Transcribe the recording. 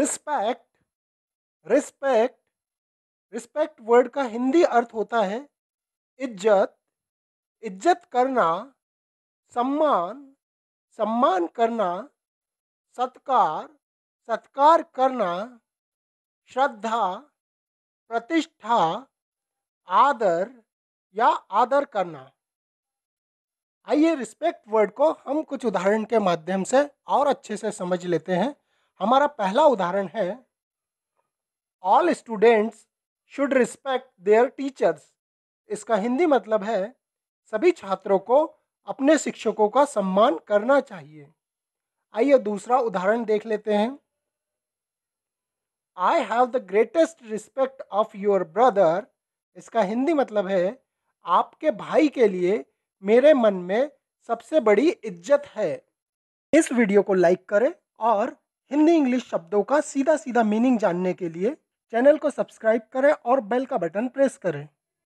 respect respect respect word का हिंदी अर्थ होता है इज्जत इज्जत करना सम्मान सम्मान करना सत्कार सत्कार करना श्रद्धा प्रतिष्ठा आदर या आदर करना आइए रिस्पेक्ट वर्ड को हम कुछ उदाहरण के माध्यम से और अच्छे से समझ लेते हैं हमारा पहला उदाहरण है all students should respect their teachers इसका हिंदी मतलब है सभी छात्रों को अपने शिक्षकों का सम्मान करना चाहिए आइए दूसरा उदाहरण देख लेते हैं I have the greatest respect of your brother इसका हिंदी मतलब है आपके भाई के लिए मेरे मन में सबसे बड़ी इज्जत है इस वीडियो को लाइक करें और हिंदी इंग्लिश शब्दों का सीधा सीधा मीनिंग जानने के लिए चैनल को सब्सक्राइब करें और बेल का बटन प्रेस करें